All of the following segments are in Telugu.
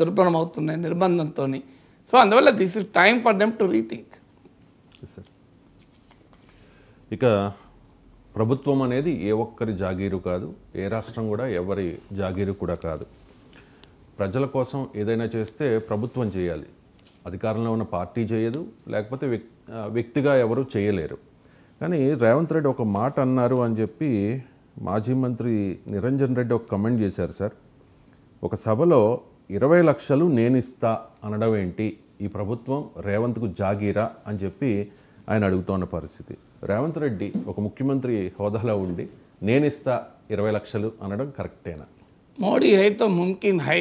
దుర్బలం అవుతున్నాయి నిర్బంధంతో సో అందువల్ల this is time for them to rethink ఇక ప్రభుత్వం అనేది ఏ ఒక్కరి జాగీరు కాదు ఏ రాష్ట్రం కూడా ఎవరి జాగీరు కూడా కాదు ప్రజల కోసం ఏదైనా చేస్తే ప్రభుత్వం చేయాలి అధికారంలో ఉన్న పార్టీ చేయదు లేకపోతే వ్యక్తిగా ఎవరు చేయలేరు కానీ రేవంత్ రెడ్డి ఒక మాట అన్నారు అని చెప్పి మాజీ మంత్రి నిరంజన్ రెడ్డి ఒక కమెంట్ చేశారు సార్ ఒక సభలో ఇరవై లక్షలు నేనిస్తా అనడం ఏంటి ఈ ప్రభుత్వం రేవంత్కు జాగీరా అని చెప్పి ఆయన అడుగుతున్న పరిస్థితి రేవంత్ రెడ్డి ఒక ముఖ్యమంత్రి హోదాలో ఉండి నేనిస్తా ఇరవై లక్షలు అనడం కరెక్టేనా మోడీ హైతో ముమ్కిన్ హై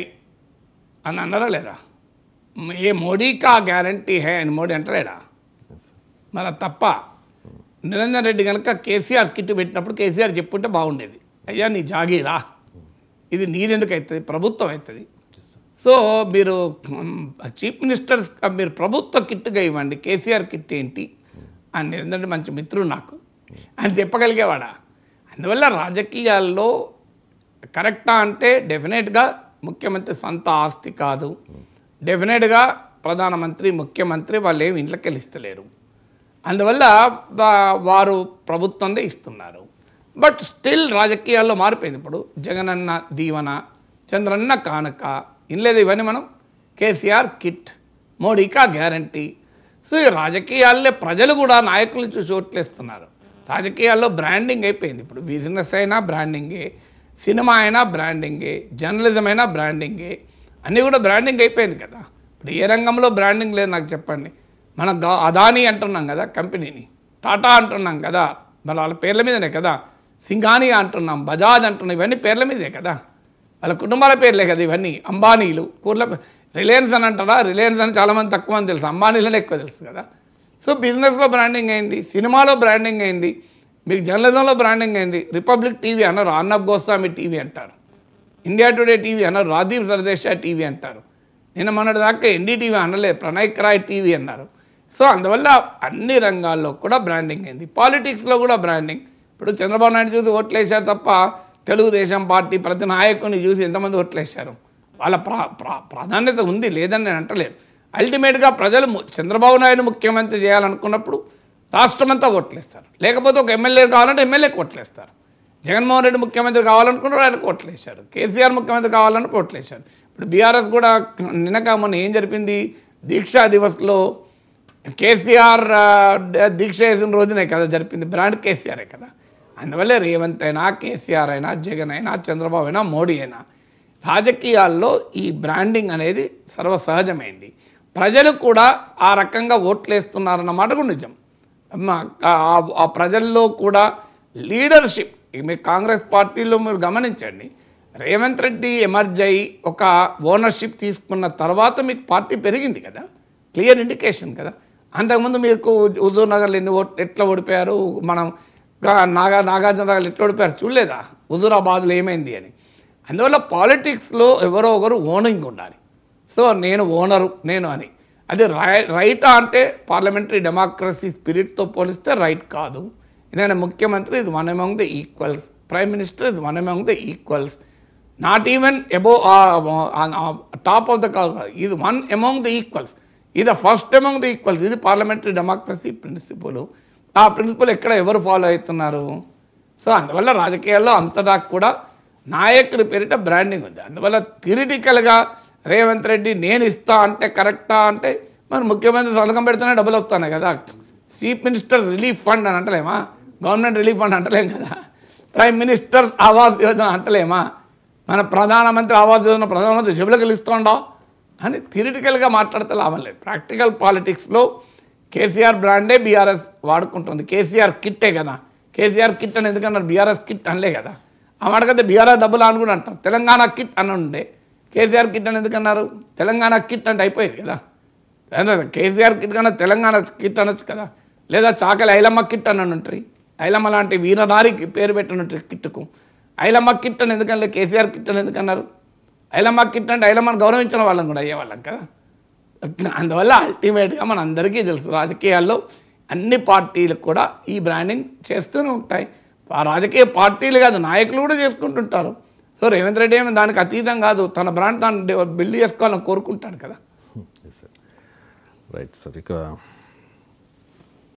అని లేదా ఏ మోడీకా గ్యారంటీ హై అని మోడీ అంటలేడా మన తప్ప నిరంజన్ రెడ్డి కనుక కేసీఆర్ కిట్టు పెట్టినప్పుడు కేసీఆర్ చెప్పుంటే బాగుండేది అయ్యా నీ జాగీరా ఇది నీదెందుకు అవుతుంది ప్రభుత్వం అవుతుంది సో మీరు చీఫ్ మినిస్టర్స్ మీరు ప్రభుత్వ కిట్గా ఇవ్వండి కేసీఆర్ కిట్ ఏంటి అని ఎందుకంటే మంచి మిత్రుడు నాకు అని చెప్పగలిగేవాడా అందువల్ల రాజకీయాల్లో కరెక్టా అంటే డెఫినెట్గా ముఖ్యమంత్రి సొంత ఆస్తి కాదు డెఫినెట్గా ప్రధానమంత్రి ముఖ్యమంత్రి వాళ్ళు ఏమి ఇంట్లోకి వెళ్ళిస్తలేరు అందువల్ల వారు ప్రభుత్వంలో ఇస్తున్నారు బట్ స్టిల్ రాజకీయాల్లో మారిపోయింది ఇప్పుడు జగనన్న దీవన చంద్రన్న కానుక ఇనలేదు ఇవన్నీ మనం కేసీఆర్ కిట్ మోడీకా గ్యారంటీ సో ఈ రాజకీయాల్లో ప్రజలు కూడా నాయకుల నుంచి చోట్లేస్తున్నారు రాజకీయాల్లో బ్రాండింగ్ అయిపోయింది ఇప్పుడు బిజినెస్ అయినా బ్రాండింగే సినిమా అయినా బ్రాండింగే జర్నలిజం అయినా బ్రాండింగే అన్నీ కూడా బ్రాండింగ్ అయిపోయింది కదా ఇప్పుడు ఏ రంగంలో బ్రాండింగ్ లేదు నాకు చెప్పండి మనం అదానీ అంటున్నాం కదా కంపెనీని టాటా అంటున్నాం కదా మన వాళ్ళ పేర్ల మీదనే కదా సింగాని అంటున్నాం బజాజ్ అంటున్నాం ఇవన్నీ పేర్ల మీదే కదా వాళ్ళ కుటుంబాల పేర్లే కదా ఇవన్నీ అంబానీలు కూర్ల రిలయన్స్ అని అంటారా రిలయన్స్ అని చాలామంది తక్కువ అని తెలుసు అంబానీలనే ఎక్కువ తెలుసు కదా సో బిజినెస్లో బ్రాండింగ్ అయింది సినిమాలో బ్రాండింగ్ అయింది మీకు జర్నలిజంలో బ్రాండింగ్ అయింది రిపబ్లిక్ టీవీ అన్నారు అర్నబ్ గోస్వామి టీవీ అంటారు ఇండియా టుడే టీవీ అన్నారు రాదీప్ సర్దేశ టీవీ అంటారు నిన్న మొన్నటి దాకా ఎన్డీటీవీ అనలే ప్రణయ్కరాయ్ టీవీ అన్నారు సో అందువల్ల అన్ని రంగాల్లో కూడా బ్రాండింగ్ అయింది పాలిటిక్స్లో కూడా బ్రాండింగ్ ఇప్పుడు చంద్రబాబు నాయుడు చూసి ఓట్లు వేశారు తప్ప తెలుగుదేశం పార్టీ ప్రతి నాయకుని చూసి ఎంతమంది ఓట్లేశారు వాళ్ళ ప్రా ప్రా ప్రాధాన్యత ఉంది లేదని నేను అంటలేదు అల్టిమేట్గా ప్రజలు చంద్రబాబు నాయుడు ముఖ్యమంత్రి చేయాలనుకున్నప్పుడు రాష్ట్రమంతా ఓట్లేస్తారు లేకపోతే ఒక ఎమ్మెల్యే కావాలంటే ఎమ్మెల్యేకి ఓట్లేస్తారు జగన్మోహన్ రెడ్డి ముఖ్యమంత్రి కావాలనుకున్నారు ఆయనకు ఓట్లేశారు కేసీఆర్ ముఖ్యమంత్రి కావాలని ఓట్లేశారు ఇప్పుడు బీఆర్ఎస్ కూడా నిన్నక మొన్న ఏం జరిపింది దీక్షా దివస్లో కేసీఆర్ దీక్ష వేసిన రోజునే కదా జరిపింది బ్రాండ్ కేసీఆరే కదా అందువల్లే రేవంత్ అయినా కేసీఆర్ అయినా జగన్ అయినా చంద్రబాబు అయినా మోడీ అయినా రాజకీయాల్లో ఈ బ్రాండింగ్ అనేది సర్వసహజమైంది ప్రజలు కూడా ఆ రకంగా ఓట్లు వేస్తున్నారన్నమాట కూడా నిజం ఆ ప్రజల్లో కూడా లీడర్షిప్ మీ కాంగ్రెస్ పార్టీలో మీరు గమనించండి రేవంత్ రెడ్డి ఎమర్జ్ అయ్యి ఒక ఓనర్షిప్ తీసుకున్న తర్వాత మీకు పార్టీ పెరిగింది కదా క్లియర్ ఇండికేషన్ కదా అంతకుముందు మీకు హుజూర్ నగర్లో ఎన్ని ఓట్ ఎట్లా ఓడిపోయారు మనం నాగా నాగార్జున రాగాలు ఎట్లా ఓడిపోయారు చూడలేదా హుజురాబాద్లో ఏమైంది అని అందువల్ల పాలిటిక్స్లో ఎవరో ఒకరు ఓనింగ్ ఉండాలి సో నేను ఓనరు నేను అని అది రై రైటా అంటే పార్లమెంటరీ డెమోక్రసీ స్పిరిట్తో పోలిస్తే రైట్ కాదు ఎందుకంటే ముఖ్యమంత్రి ఇది one among the equals prime minister ఇది one among the equals not even above top of the ఇది వన్ అమౌంగ్ ద ఈక్వల్స్ ఇది ఫస్ట్ అమౌంగ్ ద ఈక్వల్స్ ఇది పార్లమెంటరీ డెమోక్రసీ ప్రిన్సిపల్ ఆ ప్రిన్సిపల్ ఎక్కడ ఎవరు ఫాలో అవుతున్నారు సో అందువల్ల రాజకీయాల్లో అంతటా కూడా నాయకుడి పేరిట బ్రాండింగ్ ఉంది అందువల్ల థిరిటికల్గా రేవంత్ రెడ్డి నేను ఇస్తా అంటే కరెక్టా అంటే మరి ముఖ్యమంత్రి సంతకం పెడితేనే డబ్బులు వస్తున్నాయి కదా చీఫ్ మినిస్టర్ రిలీఫ్ ఫండ్ అని అంటలేమా గవర్నమెంట్ రిలీఫ్ ఫండ్ అంటలేం కదా ప్రైమ్ మినిస్టర్ ఆవాస్ యోజన అంటలేమా మన ప్రధానమంత్రి ఆవాస్ యోజన ప్రధానమంత్రి జబ్బులకు ఇస్తుండవు అని థిరిటికల్గా మాట్లాడితే లాభం లేదు ప్రాక్టికల్ పాలిటిక్స్లో కేసీఆర్ బ్రాండే బీఆర్ఎస్ వాడుకుంటుంది కేసీఆర్ కిట్టే కదా కేసీఆర్ కిట్ అని ఎందుకన్నారు బీఆర్ఎస్ కిట్ అనలే కదా ఆ మాటకైతే బీఆర్ఎస్ డబ్బులు అని కూడా అంటారు తెలంగాణ కిట్ అని ఉండే కేసీఆర్ కిట్ అని ఎందుకన్నారు తెలంగాణ కిట్ అంటే అయిపోయేది కదా కేసీఆర్ కిట్ కన్నా తెలంగాణ కిట్ అనొచ్చు కదా లేదా చాకలి ఐలమ్మ కిట్ అని ఉంటుంది ఐలమ్మ లాంటి వీరనారి పేరు పెట్టనుంటారు కిట్కు ఐలమ్మ కిట్ అని ఎందుకన్నా కేసీఆర్ కిట్ అని ఎందుకన్నారు ఐలమ్మ కిట్ అంటే ఐలమ్మని గౌరవించిన వాళ్ళం కూడా అయ్యేవాళ్ళం కదా అందువల్ల అల్టిమేట్గా మనందరికీ తెలుసు రాజకీయాల్లో అన్ని పార్టీలు కూడా ఈ బ్రాండింగ్ చేస్తూనే ఉంటాయి రాజకీయ పార్టీలు కాదు నాయకులు కూడా చేసుకుంటుంటారు సో రేవంత్ రెడ్డి ఏమి దానికి అతీతం కాదు తన బ్రాండ్ తాను బిల్డ్ చేసుకోవాలని కోరుకుంటాడు కదా రైట్ సార్ ఇక